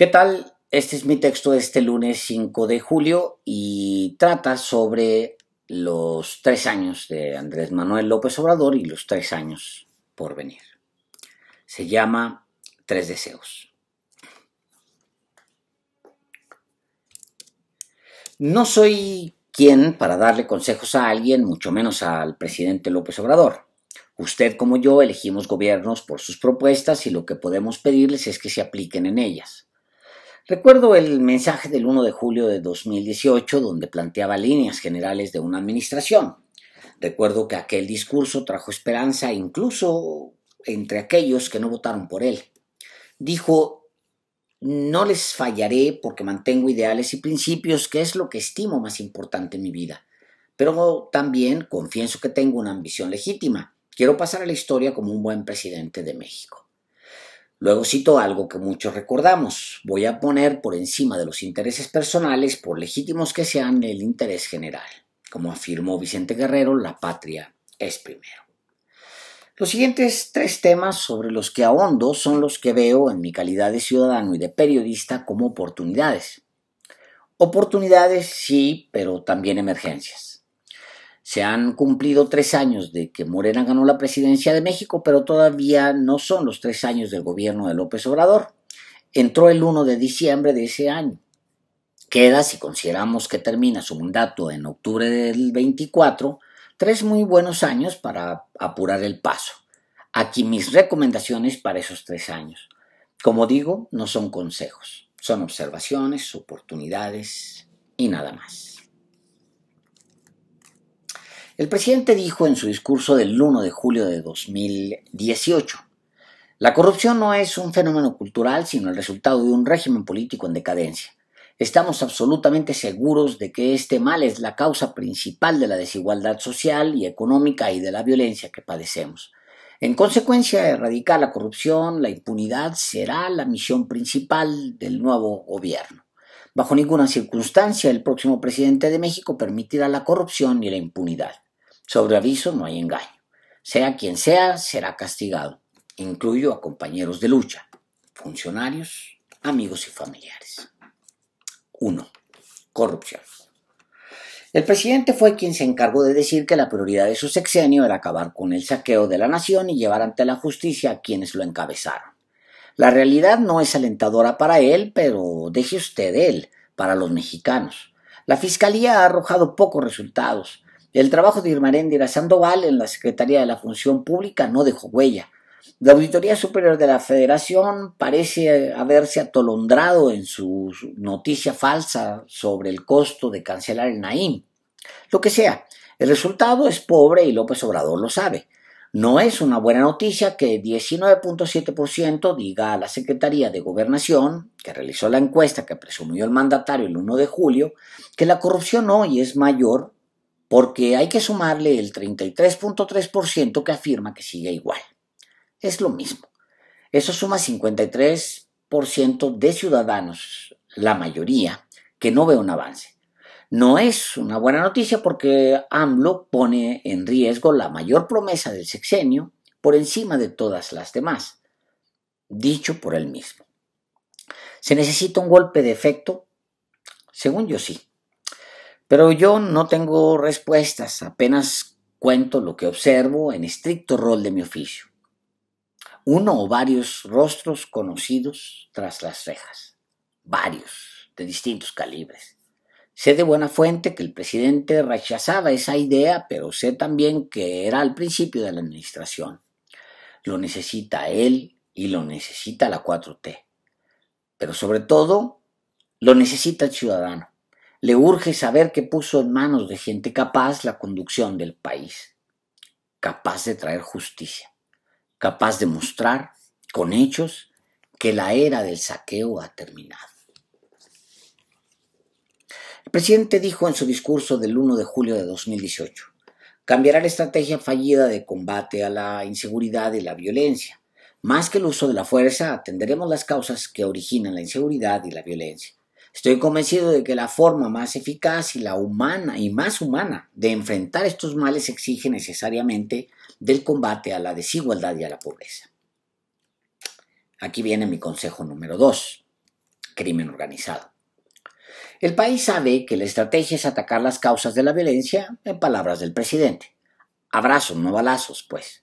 ¿Qué tal? Este es mi texto de este lunes 5 de julio y trata sobre los tres años de Andrés Manuel López Obrador y los tres años por venir. Se llama Tres Deseos. No soy quien para darle consejos a alguien, mucho menos al presidente López Obrador. Usted como yo elegimos gobiernos por sus propuestas y lo que podemos pedirles es que se apliquen en ellas. Recuerdo el mensaje del 1 de julio de 2018 donde planteaba líneas generales de una administración. Recuerdo que aquel discurso trajo esperanza incluso entre aquellos que no votaron por él. Dijo, no les fallaré porque mantengo ideales y principios, que es lo que estimo más importante en mi vida. Pero también confieso que tengo una ambición legítima. Quiero pasar a la historia como un buen presidente de México. Luego cito algo que muchos recordamos. Voy a poner por encima de los intereses personales, por legítimos que sean, el interés general. Como afirmó Vicente Guerrero, la patria es primero. Los siguientes tres temas sobre los que ahondo son los que veo en mi calidad de ciudadano y de periodista como oportunidades. Oportunidades sí, pero también emergencias. Se han cumplido tres años de que Morena ganó la presidencia de México, pero todavía no son los tres años del gobierno de López Obrador. Entró el 1 de diciembre de ese año. Queda, si consideramos que termina su mandato en octubre del 24, tres muy buenos años para apurar el paso. Aquí mis recomendaciones para esos tres años. Como digo, no son consejos, son observaciones, oportunidades y nada más. El presidente dijo en su discurso del 1 de julio de 2018, la corrupción no es un fenómeno cultural, sino el resultado de un régimen político en decadencia. Estamos absolutamente seguros de que este mal es la causa principal de la desigualdad social y económica y de la violencia que padecemos. En consecuencia, erradicar la corrupción, la impunidad, será la misión principal del nuevo gobierno. Bajo ninguna circunstancia el próximo presidente de México permitirá la corrupción y la impunidad. Sobre aviso no hay engaño. Sea quien sea, será castigado. Incluyo a compañeros de lucha, funcionarios, amigos y familiares. 1. Corrupción. El presidente fue quien se encargó de decir que la prioridad de su sexenio era acabar con el saqueo de la nación y llevar ante la justicia a quienes lo encabezaron. La realidad no es alentadora para él, pero deje usted él, para los mexicanos. La Fiscalía ha arrojado pocos resultados. El trabajo de Irmaréndira Sandoval en la Secretaría de la Función Pública no dejó huella. La Auditoría Superior de la Federación parece haberse atolondrado en su noticia falsa sobre el costo de cancelar el Naim. Lo que sea, el resultado es pobre y López Obrador lo sabe. No es una buena noticia que 19.7% diga a la Secretaría de Gobernación, que realizó la encuesta que presumió el mandatario el 1 de julio, que la corrupción hoy es mayor porque hay que sumarle el 33.3% que afirma que sigue igual. Es lo mismo. Eso suma 53% de ciudadanos, la mayoría, que no ve un avance. No es una buena noticia porque AMLO pone en riesgo la mayor promesa del sexenio por encima de todas las demás, dicho por él mismo. ¿Se necesita un golpe de efecto? Según yo sí. Pero yo no tengo respuestas, apenas cuento lo que observo en estricto rol de mi oficio. Uno o varios rostros conocidos tras las rejas, varios, de distintos calibres. Sé de buena fuente que el presidente rechazaba esa idea, pero sé también que era al principio de la administración. Lo necesita él y lo necesita la 4T. Pero sobre todo, lo necesita el ciudadano le urge saber que puso en manos de gente capaz la conducción del país, capaz de traer justicia, capaz de mostrar con hechos que la era del saqueo ha terminado. El presidente dijo en su discurso del 1 de julio de 2018, cambiará la estrategia fallida de combate a la inseguridad y la violencia. Más que el uso de la fuerza, atenderemos las causas que originan la inseguridad y la violencia Estoy convencido de que la forma más eficaz y la humana y más humana de enfrentar estos males exige necesariamente del combate a la desigualdad y a la pobreza. Aquí viene mi consejo número 2, crimen organizado. El país sabe que la estrategia es atacar las causas de la violencia, en palabras del presidente. Abrazos, no balazos, pues.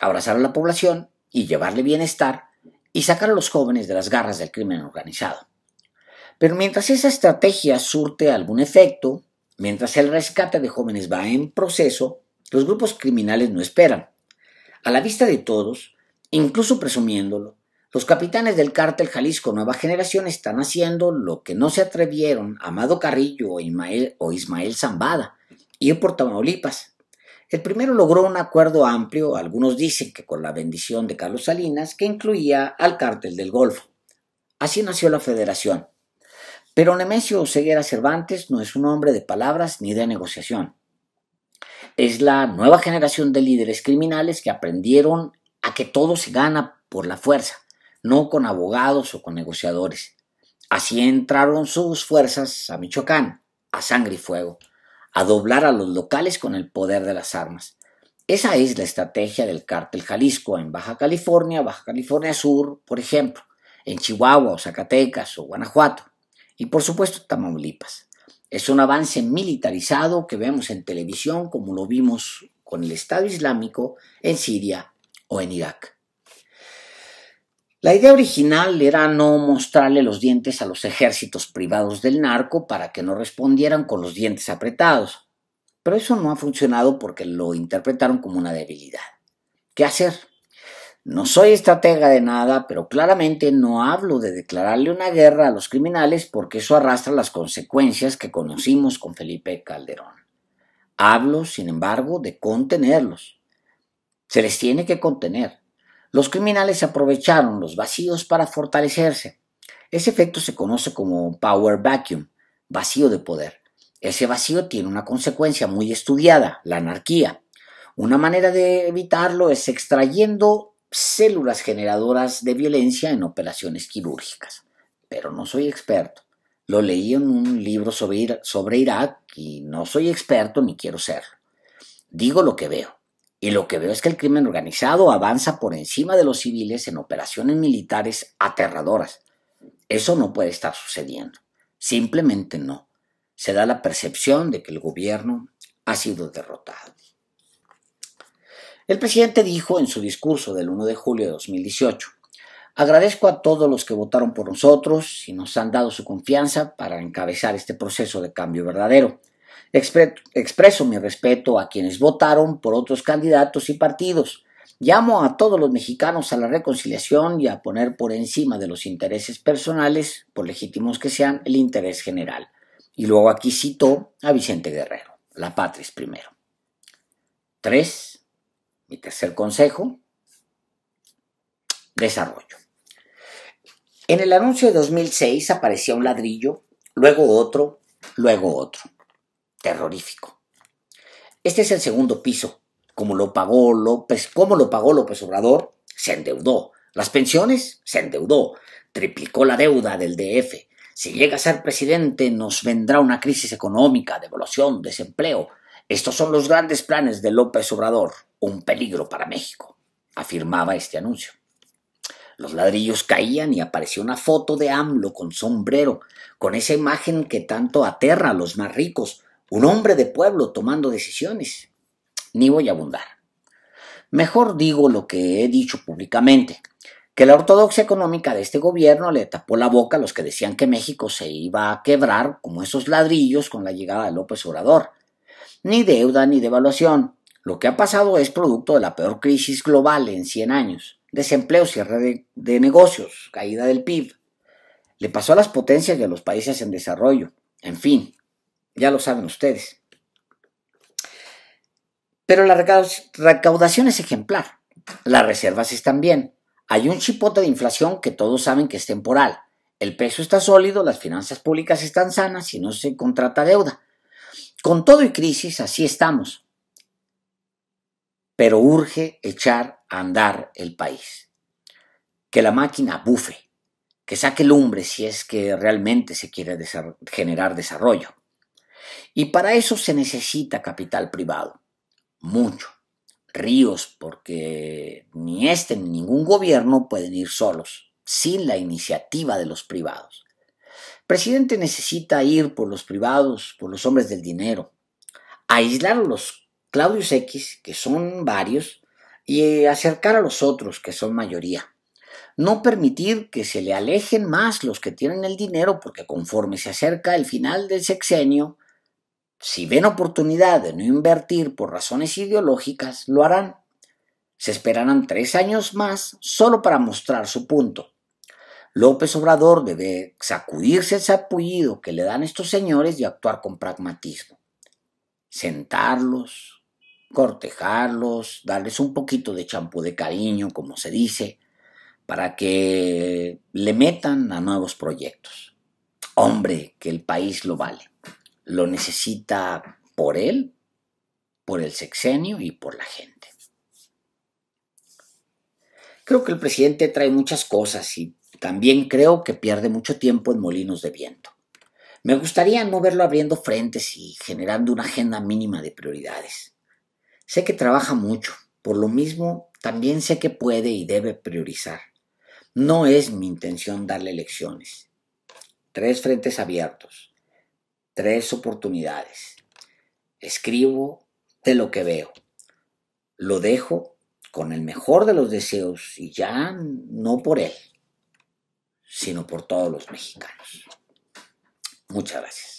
Abrazar a la población y llevarle bienestar y sacar a los jóvenes de las garras del crimen organizado. Pero mientras esa estrategia surte algún efecto, mientras el rescate de jóvenes va en proceso, los grupos criminales no esperan. A la vista de todos, incluso presumiéndolo, los capitanes del cártel Jalisco Nueva Generación están haciendo lo que no se atrevieron Amado Carrillo o Ismael Zambada, y por Tamaulipas. El primero logró un acuerdo amplio, algunos dicen que con la bendición de Carlos Salinas, que incluía al cártel del Golfo. Así nació la federación. Pero Nemesio Ceguera Cervantes no es un hombre de palabras ni de negociación. Es la nueva generación de líderes criminales que aprendieron a que todo se gana por la fuerza, no con abogados o con negociadores. Así entraron sus fuerzas a Michoacán, a sangre y fuego, a doblar a los locales con el poder de las armas. Esa es la estrategia del cártel Jalisco en Baja California, Baja California Sur, por ejemplo, en Chihuahua o Zacatecas o Guanajuato. Y por supuesto Tamaulipas. Es un avance militarizado que vemos en televisión como lo vimos con el Estado Islámico en Siria o en Irak. La idea original era no mostrarle los dientes a los ejércitos privados del narco para que no respondieran con los dientes apretados. Pero eso no ha funcionado porque lo interpretaron como una debilidad. ¿Qué hacer? No soy estratega de nada, pero claramente no hablo de declararle una guerra a los criminales porque eso arrastra las consecuencias que conocimos con Felipe Calderón. Hablo, sin embargo, de contenerlos. Se les tiene que contener. Los criminales aprovecharon los vacíos para fortalecerse. Ese efecto se conoce como power vacuum, vacío de poder. Ese vacío tiene una consecuencia muy estudiada, la anarquía. Una manera de evitarlo es extrayendo células generadoras de violencia en operaciones quirúrgicas. Pero no soy experto. Lo leí en un libro sobre, Irak y no soy experto ni quiero serlo. Digo lo que veo. Y lo que veo es que el crimen organizado avanza por encima de los civiles en operaciones militares aterradoras. Eso no puede estar sucediendo. Simplemente no. Se da la percepción de que el gobierno ha sido derrotado. El presidente dijo en su discurso del 1 de julio de 2018, agradezco a todos los que votaron por nosotros y nos han dado su confianza para encabezar este proceso de cambio verdadero. expreso mi respeto a quienes votaron por otros candidatos y partidos. Llamo a todos los mexicanos a la reconciliación y a poner por encima de los intereses personales, por legítimos que sean, el interés general. Y luego aquí citó a Vicente Guerrero. La patria es primero. 3. Mi tercer consejo, desarrollo. En el anuncio de 2006 aparecía un ladrillo, luego otro, luego otro. Terrorífico. Este es el segundo piso. ¿Cómo lo pagó López, lo pagó López Obrador, se endeudó. Las pensiones se endeudó. Triplicó la deuda del DF. Si llega a ser presidente, nos vendrá una crisis económica, devaluación, desempleo. Estos son los grandes planes de López Obrador un peligro para México, afirmaba este anuncio. Los ladrillos caían y apareció una foto de AMLO con sombrero, con esa imagen que tanto aterra a los más ricos, un hombre de pueblo tomando decisiones. Ni voy a abundar. Mejor digo lo que he dicho públicamente, que la ortodoxia económica de este gobierno le tapó la boca a los que decían que México se iba a quebrar como esos ladrillos con la llegada de López Obrador. Ni deuda ni devaluación, lo que ha pasado es producto de la peor crisis global en 100 años. Desempleo, cierre de, negocios, caída del PIB. Le pasó a las potencias de los países en desarrollo. En fin, ya lo saben ustedes. Pero la recaudación es ejemplar. Las reservas están bien. Hay un chipote de inflación que todos saben que es temporal. El peso está sólido, las finanzas públicas están sanas y no se contrata deuda. Con todo y crisis, así estamos pero urge echar a andar el país. Que la máquina bufe, que saque lumbre si es que realmente se quiere generar desarrollo. Y para eso se necesita capital privado, mucho, ríos, porque ni este ni ningún gobierno pueden ir solos, sin la iniciativa de los privados. presidente necesita ir por los privados, por los hombres del dinero, aislarlos. Claudius X, que son varios, y eh, acercar a los otros, que son mayoría. No permitir que se le alejen más los que tienen el dinero, porque conforme se acerca el final del sexenio, si ven oportunidad de no invertir por razones ideológicas, lo harán. Se esperarán tres años más solo para mostrar su punto. López Obrador debe sacudirse el sapullido que le dan estos señores y actuar con pragmatismo. Sentarlos, cortejarlos, darles un poquito de champú de cariño, como se dice, para que le metan a nuevos proyectos. Hombre, que el país lo vale. Lo necesita por él, por el sexenio y por la gente. Creo que el presidente trae muchas cosas y también creo que pierde mucho tiempo en molinos de viento. Me gustaría no verlo abriendo frentes y generando una agenda mínima de prioridades. Sé que trabaja mucho, por lo mismo también sé que puede y debe priorizar. No es mi intención darle lecciones. Tres frentes abiertos, tres oportunidades. Escribo de lo que veo. Lo dejo con el mejor de los deseos y ya no por él, sino por todos los mexicanos. Muchas gracias.